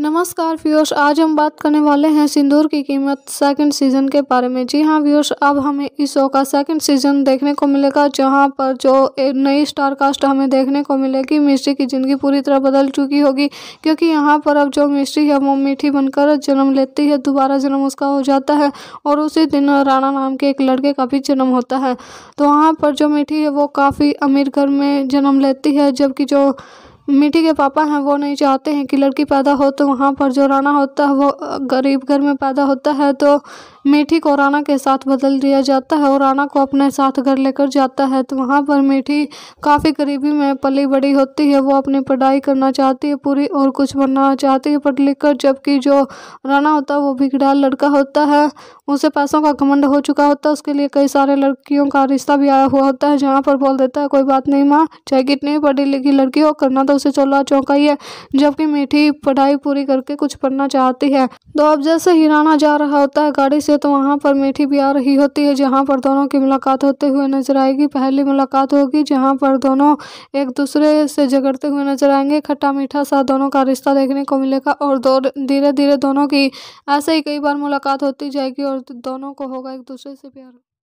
नमस्कार व्यूअर्स आज हम बात करने वाले हैं सिंदूर की कीमत सेकंड सीजन के बारे में जी हाँ व्यूअर्स अब हमें इस शो का सेकंड सीजन देखने को मिलेगा जहाँ पर जो एक नई स्टार कास्ट हमें देखने को मिलेगी मिस्ट्री की ज़िंदगी पूरी तरह बदल चुकी होगी क्योंकि यहाँ पर अब जो मिस्ट्री है वो मीठी बनकर जन्म लेती है दोबारा जन्म उसका हो जाता है और उसी दिन राणा नाम के एक लड़के का भी जन्म होता है तो वहाँ पर जो मीठी है वो काफ़ी अमीर घर में जन्म लेती है जबकि जो मिट्टी के पापा हैं वो नहीं चाहते हैं कि लड़की पैदा हो तो वहाँ पर जो राना होता है वो गरीब घर में पैदा होता है तो मेठी को राणा के साथ बदल दिया जाता है और राणा को अपने साथ घर लेकर जाता है तो वहाँ पर मेठी काफ़ी गरीबी में पली बड़ी होती है वो अपनी पढ़ाई करना चाहती है पूरी और कुछ बनना चाहती है पढ़ लिख कर जबकि जो राणा होता है वो बिगड़ाल लड़का होता है उसे पैसों का घमंड हो चुका होता है उसके लिए कई सारे लड़कियों का रिश्ता भी आया हुआ होता है जहाँ पर बोल देता है कोई बात नहीं माँ चाहे कितनी पढ़ी लिखी लड़की हो करना तो उसे चोला चौंका ही है जबकि मीठी पढ़ाई पूरी करके कुछ पढ़ना चाहती है तो अब जैसे ही राणा जा रहा होता है गाड़ी से पहुंचे तो वहां पर मीठी भी आ रही होती है जहाँ पर दोनों की मुलाकात होते हुए नजर आएगी पहली मुलाकात होगी जहाँ पर दोनों एक दूसरे से झगड़ते हुए नजर आएंगे खट्टा मीठा सा दोनों का रिश्ता देखने को मिलेगा और दो धीरे धीरे दोनों की ऐसे ही कई बार मुलाकात होती जाएगी और दोनों को होगा एक दूसरे से प्यार